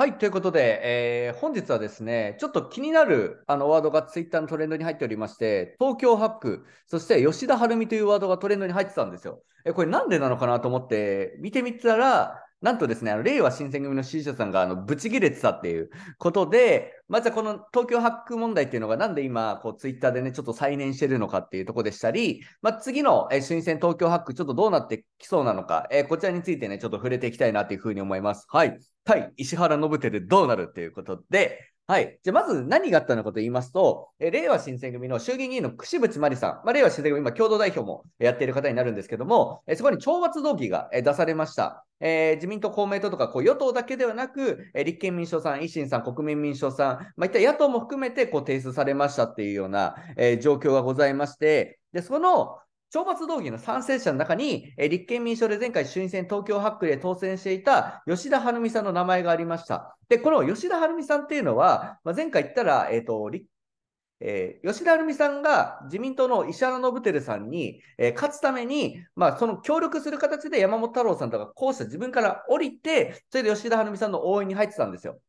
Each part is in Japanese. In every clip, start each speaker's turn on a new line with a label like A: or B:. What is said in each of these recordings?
A: はい、ということで、えー、本日はですね、ちょっと気になるあのワードがツイッターのトレンドに入っておりまして、東京ハック、そして吉田晴美というワードがトレンドに入ってたんですよ。えこれなんでなのかなと思って見てみたら、なんとですね、あの、令和新選組の支持者さんが、あの、ブチギレてたっていうことで、まずはこの東京ハック問題っていうのが、なんで今、こう、ツイッターでね、ちょっと再燃してるのかっていうとこでしたり、まあ、次の、え、新選東京ハック、ちょっとどうなってきそうなのか、え、こちらについてね、ちょっと触れていきたいなっていうふうに思います。はい。対石原信手でどうなるっていうことで、はい。じゃあ、まず何があったのかと言いますと、えー、令和新選組の衆議院議員の櫛渕真理さん、まあ、令和新選組、今、共同代表もやっている方になるんですけども、えー、そこに懲罰動議が、え出されました。えー、自民党、公明党とかこう与党だけではなく、えー、立憲民主党さん、維新さん、国民民主党さん、まあ、いった野党も含めてこう提出されましたっていうような、えー、状況がございまして、でその、懲罰動議の賛成者の中に、え立憲民主党で前回衆院選東京8区で当選していた吉田晴美さんの名前がありました。で、この吉田晴美さんっていうのは、まあ、前回言ったら、えっ、ー、と、えー、吉田晴美さんが自民党の石原伸晃さんに、えー、勝つために、まあ、その協力する形で山本太郎さんとかこうした自分から降りて、それで吉田晴美さんの応援に入ってたんですよ。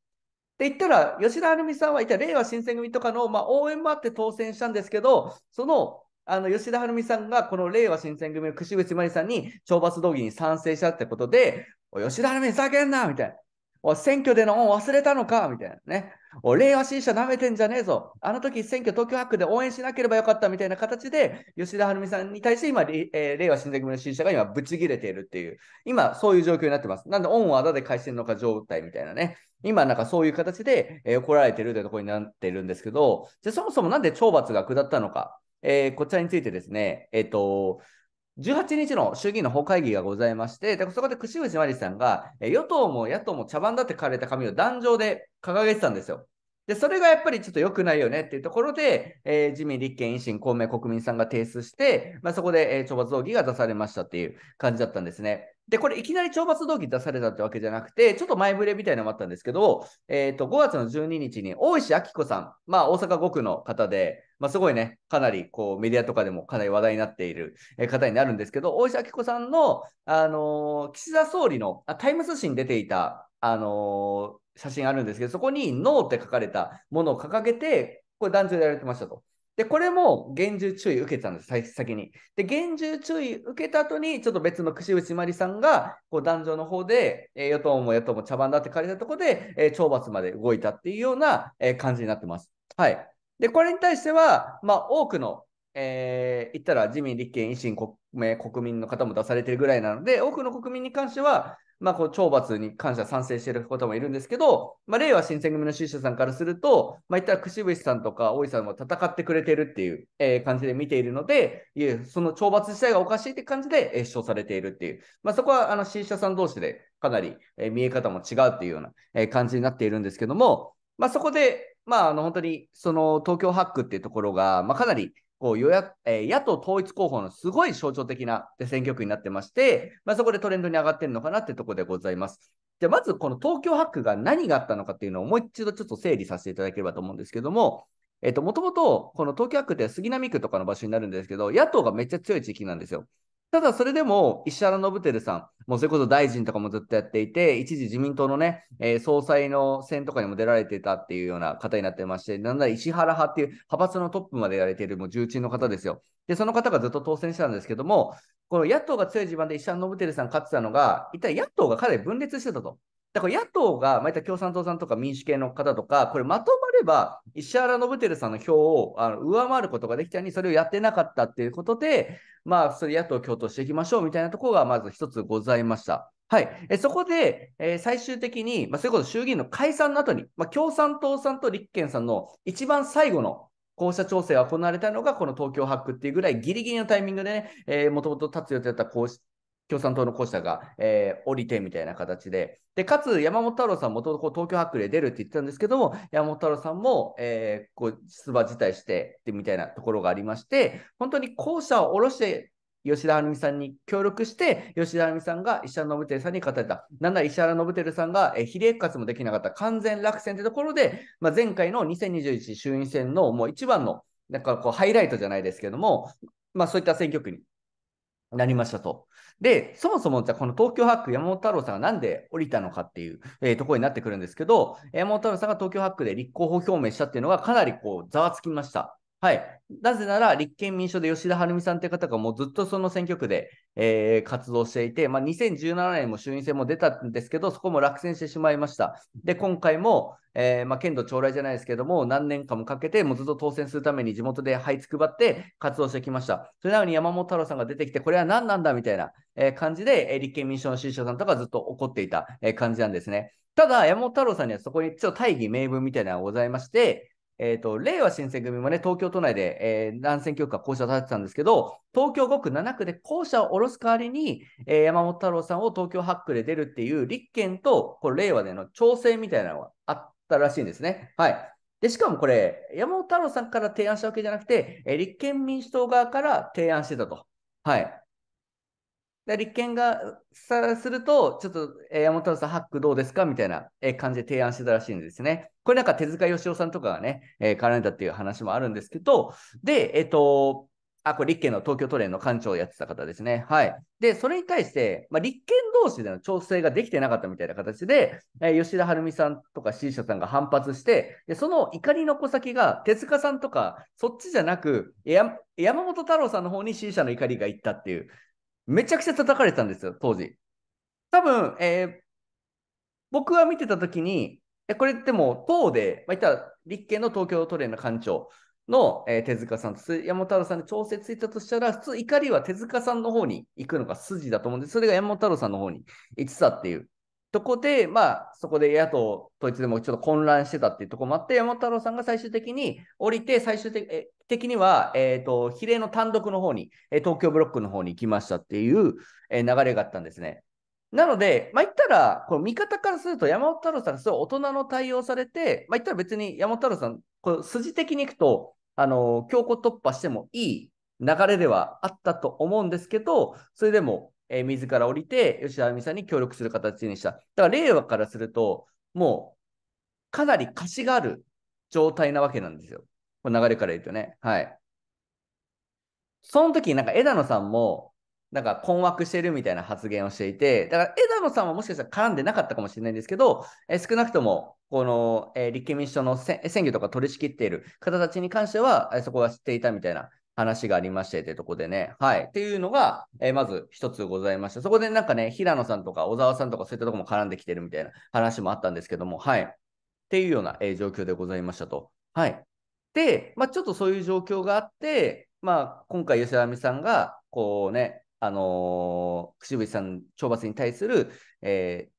A: で、言ったら、吉田晴美さんはた体、令和新選組とかの、まあ、応援もあって当選したんですけど、そのあの吉田晴美さんがこの令和新選組の櫛渕真理さんに懲罰動議に賛成したってことで、お吉田晴美ふざけんなみたいな。お選挙での恩忘れたのかみたいなね。お令和新社舐めてんじゃねえぞ。あの時選挙東京8で応援しなければよかったみたいな形で、吉田晴美さんに対して今、えー、令和新選組の新社が今、ぶち切れているっていう、今、そういう状況になってます。なんで、恩をあだで返してるのか状態みたいなね。今、なんかそういう形で、えー、怒られてるというところになってるんですけど、じゃそもそもなんで懲罰が下ったのか。えー、こちらについてですね、えっ、ー、と、18日の衆議院の法会議がございまして、でそこで串渕真理さんが、与党も野党も茶番だって書かれた紙を壇上で掲げてたんですよ。で、それがやっぱりちょっと良くないよねっていうところで、えー、自民、立憲、維新、公明、国民さんが提出して、まあ、そこで、えー、懲罰動議が出されましたっていう感じだったんですね。で、これ、いきなり懲罰動議出されたってわけじゃなくて、ちょっと前触れみたいなのもあったんですけど、えっ、ー、と、5月の12日に、大石明子さん、まあ、大阪5区の方で、まあ、すごいね、かなり、こう、メディアとかでもかなり話題になっている方になるんですけど、大石明子さんの、あのー、岸田総理の、あタイムス紙に出ていた、あの写真あるんですけど、そこにノーって書かれたものを掲げて、これ男女でやられてましたと。で、これも厳重注意受けたんです、先に。で、厳重注意受けた後に、ちょっと別の串内まりさんが、こう、男女の方で、えー、与党も野党も茶番だってかれたところで、えー、懲罰まで動いたっていうような、えー、感じになってます。はい。で、これに対しては、まあ、多くのえー、言ったら自民、立憲、維新、国名、国民の方も出されてるぐらいなので、多くの国民に関しては、まあ、こう懲罰に関しては賛成している方もいるんですけど、まあ、令和新選組の支持者さんからすると、まあ、言ったら櫛渕さんとか大井さんも戦ってくれてるっていう、えー、感じで見ているので、その懲罰自体がおかしいって感じで、え主張されているっていう、まあ、そこはあの支持者さん同士でかなり、え見え方も違うっていうような、え感じになっているんですけども、まあ、そこで、まあ、あの本当にその東京ハックっていうところが、まあ、かなりこう与野,、え野党統一候補のすごい象徴的な選挙区になってまして、まあ、そこでトレンドに上がってるのかなってとこでございます。じゃまずこの東京ハックが何があったのかっていうのをもう一度ちょっと整理させていただければと思うんですけども、えっと、もとこの東京8クって杉並区とかの場所になるんですけど、野党がめっちゃ強い地域なんですよ。ただそれでも石原伸晃さん、もうそれこそ大臣とかもずっとやっていて、一時自民党のね、えー、総裁の選とかにも出られてたっていうような方になってまして、なんだ石原派っていう派閥のトップまでやれているもう重鎮の方ですよ。で、その方がずっと当選したんですけども、この野党が強い地盤で石原伸晃さん勝ってたのが、一体野党がかなり分裂してたと。だから野党が、まあ、共産党さんとか民主系の方とか、これまとまれば、石原伸晃さんの票をあの上回ることができたのに、それをやってなかったっていうことで、まあ、それ野党共闘していきましょうみたいなところが、まず一つございました。はい、えそこで、えー、最終的に、まあ、それこそ衆議院の解散の後に、まあ、共産党さんと立憲さんの一番最後の校舎調整が行われたのが、この東京発掘っていうぐらいギリギリのタイミングでね、もともと立つ予定だった共産党の候補者が、えー、降りてみたいな形で、でかつ山本太郎さんもともと東京博で出るって言ってたんですけども、山本太郎さんも、えー、こう出馬辞退してってみたいなところがありまして、本当に校者を下ろして吉田晴美さんに協力して、吉田晴美さんが石原伸輝さんに勝れた。なんなら石原伸輝さんが比例活もできなかった完全落選というところで、まあ、前回の2021衆院選のもう一番のなんかこうハイライトじゃないですけども、まあ、そういった選挙区になりましたと。で、そもそもじゃこの東京ハック、山本太郎さんがなんで降りたのかっていう、えー、ところになってくるんですけど、山本太郎さんが東京ハックで立候補表明したっていうのがかなりこう、ざわつきました。はい。なぜなら、立憲民主党で吉田晴美さんという方がもうずっとその選挙区で、えー、活動していて、まあ、2017年も衆院選も出たんですけど、そこも落選してしまいました。で、今回も、えー、まあ、県土将来じゃないですけども、何年かもかけて、もうずっと当選するために地元で這いつくばって活動してきました。それなのに山本太郎さんが出てきて、これは何なんだみたいな、えー、感じで、え立憲民主党の支持者さんとかずっと怒っていた、え感じなんですね。ただ、山本太郎さんにはそこにちょっと大義名分みたいなのがございまして、えっ、ー、と、れいわ新選組もね、東京都内で、えー、何選挙区か校舎を建てたんですけど、東京5区、7区で校舎を下ろす代わりに、えー、山本太郎さんを東京8区で出るっていう立憲と、これ、令和での調整みたいなのがあったらしいんですね。はい。で、しかもこれ、山本太郎さんから提案したわけじゃなくて、え立憲民主党側から提案してたと。はい。で立憲がさすると、ちょっと、えー、山本太郎さん、ハックどうですかみたいな、えー、感じで提案してたらしいんですね。これなんか手塚義雄さんとかがね、えー、絡んだっていう話もあるんですけど、で、えっ、ー、と、あ、これ立憲の東京都連の館長をやってた方ですね。はい。で、それに対して、まあ、立憲同士での調整ができてなかったみたいな形で、えー、吉田晴美さんとか支持者さんが反発して、でその怒りの小先が手塚さんとか、そっちじゃなく、山本太郎さんの方に支持者の怒りがいったっていう、めちゃくちゃ叩かれてたんですよ、当時。多分、えー、僕が見てた時に、でこれても党で、まあ、言ったら立憲の東京都連の館長の、えー、手塚さんと山本太郎さんで調整いたとしたら、普通怒りは手塚さんの方に行くのが筋だと思うんでそれが山本太郎さんの方に行ってたっていうとこで、まあ、そこで野党統一でもちょっと混乱してたっていうとこもあって、山本太郎さんが最終的に降りて、最終的には、えーと、比例の単独の方に、東京ブロックの方に行きましたっていう、え流れがあったんですね。なので、まあ、言ったら、この味方からすると山本太郎さんがすごい大人の対応されて、まあ、言ったら別に山本太郎さん、この筋的にいくと、あの、強行突破してもいい流れではあったと思うんですけど、それでも、えー、自ら降りて、吉田亜美さんに協力する形にした。だから令和からすると、もう、かなり貸しがある状態なわけなんですよ。この流れから言うとね。はい。その時、なんか枝野さんも、なんか困惑してるみたいな発言をしていて、だから枝野さんはもしかしたら絡んでなかったかもしれないんですけど、え少なくともこの、え立憲民主党の選挙とか取り仕切っている方たちに関しては、えそこは知っていたみたいな話がありましてというとこでね。はい。っていうのが、えー、まず一つございました。そこでなんかね、平野さんとか小沢さんとかそういったとこも絡んできてるみたいな話もあったんですけども、はい。っていうような、えー、状況でございましたと。はい。で、まあ、ちょっとそういう状況があって、まあ、今回、吉田亜美さんが、こうね、あのー、櫛渕さん懲罰に対する、えー、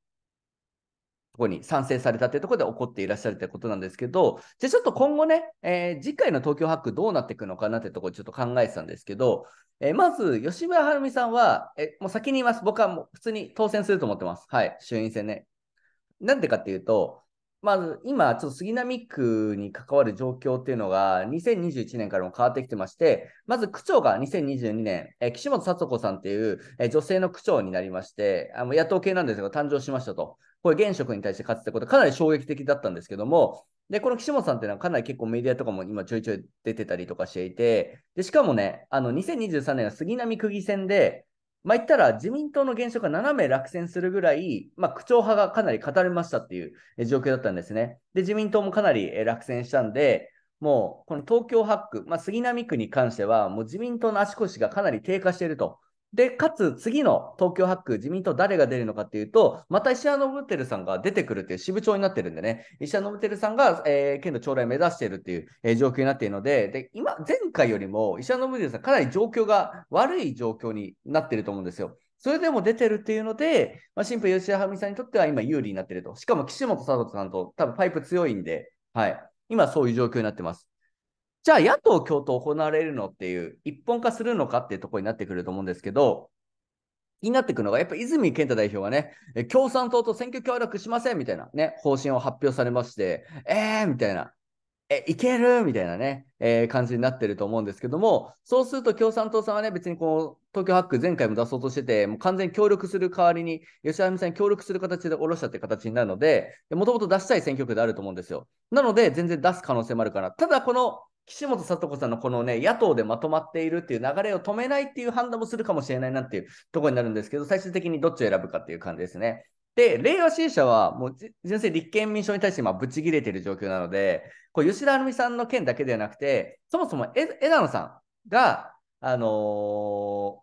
A: ここに賛成されたというところで起こっていらっしゃるということなんですけど、じゃあちょっと今後ね、えー、次回の東京ックどうなっていくのかなというところちょっと考えてたんですけど、えー、まず吉村晴美さんは、えもう先に言います。僕はもう普通に当選すると思ってます。はい、衆院選ね。なんでかっていうと、まず今、ちょっと杉並区に関わる状況っていうのが、2021年からも変わってきてまして、まず区長が2022年、え岸本聡子さんっていう、え女性の区長になりまして、あの野党系なんですが、誕生しましたと。これ、現職に対して勝つってことかなり衝撃的だったんですけども、で、この岸本さんっていうのはかなり結構メディアとかも今ちょいちょい出てたりとかしていて、で、しかもね、あの、2023年は杉並区議選で、まあ、言ったら自民党の現職が7名落選するぐらい、まあ、区長派がかなり語りましたっていう状況だったんですね。で、自民党もかなり落選したんで、もうこの東京8区、まあ、杉並区に関しては、もう自民党の足腰がかなり低下しているとで、かつ次の東京ハック、自民党誰が出るのかっていうと、また石原伸晃さんが出てくるっていう支部長になってるんでね、石原伸晃さんが、えー、県の将来目指しているっていう、えー、状況になっているので、で今、前回よりも石原伸晃さん、かなり状況が悪い状況になってると思うんですよ。それでも出てるっていうので、まあ、新婦吉田はみさんにとっては今有利になってると。しかも岸本佐藤さんと多分パイプ強いんで、はい。今そういう状況になってます。じゃあ野党共闘行われるのっていう、一本化するのかっていうところになってくると思うんですけど、気になってくるのが、やっぱ泉健太代表がね、共産党と選挙協力しませんみたいなね、方針を発表されまして、えーみたいな、え、いけるみたいなね、えー、感じになってると思うんですけども、そうすると共産党さんはね、別にこの東京ハック前回も出そうとしてて、もう完全に協力する代わりに、吉田美さんに協力する形で下ろしたって形になるので、もともと出したい選挙区であると思うんですよ。なので、全然出す可能性もあるから、ただこの岸本聡子さんのこのね、野党でまとまっているっていう流れを止めないっていう判断もするかもしれないなっていうところになるんですけど、最終的にどっちを選ぶかっていう感じですね。で、令和支社者は、もう純粋立憲民主党に対して今、ぶち切れている状況なので、こう吉田晴美さんの件だけではなくて、そもそも枝野さんが、あの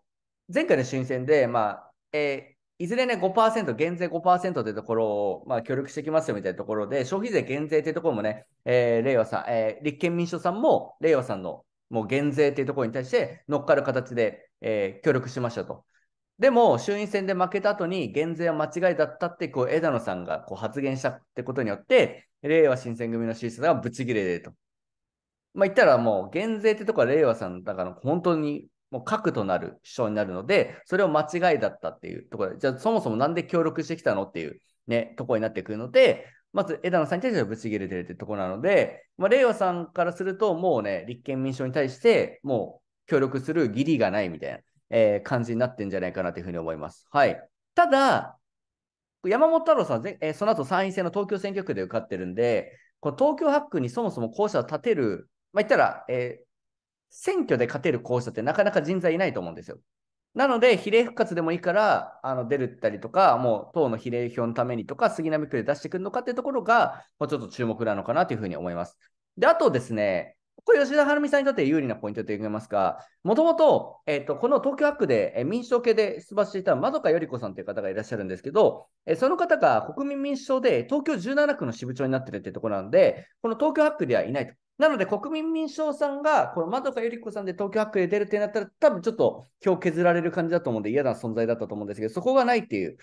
A: ー、前回の衆院選で、まあ、えーいずれね、5%、減税5%というところを、まあ、協力してきますよみたいなところで、消費税減税というところもね、えー、令和さん、えー、立憲民主党さんも、令和さんのもう減税というところに対して乗っかる形で、えー、協力しましたと。でも、衆院選で負けた後に減税は間違いだったって、こう、枝野さんがこう発言したってことによって、令和新選組の支持者がブチギレでと。まあ、言ったらもう、減税ってとこは令和さんだから、本当にもう核となる主張になるので、それを間違いだったっていうところで、じゃあそもそもなんで協力してきたのっていうね、とこになってくるので、まず枝野さんに対してはぶち切れてるってとこなので、まあ、令和さんからすると、もうね、立憲民主党に対して、もう協力する義理がないみたいな、えー、感じになってんじゃないかなというふうに思います。はい。ただ、山本太郎さん、えー、その後参院選の東京選挙区で受かってるんで、この東京8区にそもそも校舎を建てる、まあ、言ったら、えー、選挙で勝てる候補者ってなかなか人材いないと思うんですよ。なので、比例復活でもいいから、あの出るったりとか、もう党の比例票のためにとか、杉並区で出してくるのかっていうところが、もうちょっと注目なのかなというふうに思います。で、あとですね、これ吉田晴美さんにとって有利なポイントといいますか、もともと、えっ、ー、と、この東京ックで、えー、民主党系で出馬していた窓川より子さんという方がいらっしゃるんですけど、えー、その方が国民民主党で東京17区の支部長になってるっていうところなので、この東京8区ではいないと。なので、国民民主党さんが、この窓かゆり子さんで東京ックで出るってなったら、多分ちょっと票削られる感じだと思うんで、嫌な存在だったと思うんですけど、そこがないっていう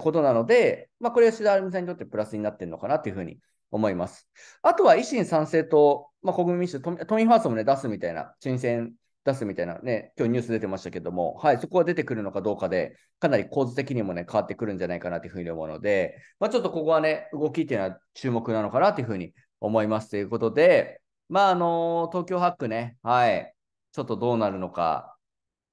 A: ことなので、まあ、これは吉田晴美さんにとってプラスになってるのかなというふうに思います。あとは維新参政党、まあ、国民民主党、都民ファーストも、ね、出すみたいな、新選出すみたいなね、今日ニュース出てましたけども、はい、そこは出てくるのかどうかで、かなり構図的にもね、変わってくるんじゃないかなというふうに思うので、まあ、ちょっとここはね、動きっていうのは注目なのかなというふうに思いますということで、まあ、あの東京ハックね、はい、ちょっとどうなるのか、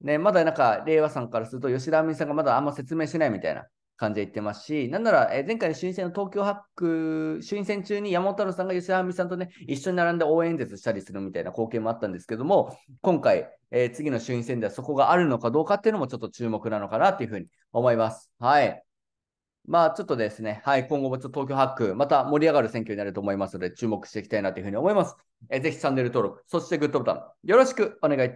A: ね、まだなんか、令和さんからすると、吉田美さんがまだあんま説明してないみたいな感じで言ってますし、なんなら、え前回の衆院選の東京ック、衆院選中に山本太郎さんが吉田美さんとね、一緒に並んで応援演説したりするみたいな光景もあったんですけども、今回、えー、次の衆院選ではそこがあるのかどうかっていうのもちょっと注目なのかなっていうふうに思います。はい。まあちょっとですね、はい、今後もちょっと東京ハック、また盛り上がる選挙になると思いますので、注目していきたいなというふうに思います。えー、ぜひチャンネル登録、そしてグッドボタン、よろしくお願い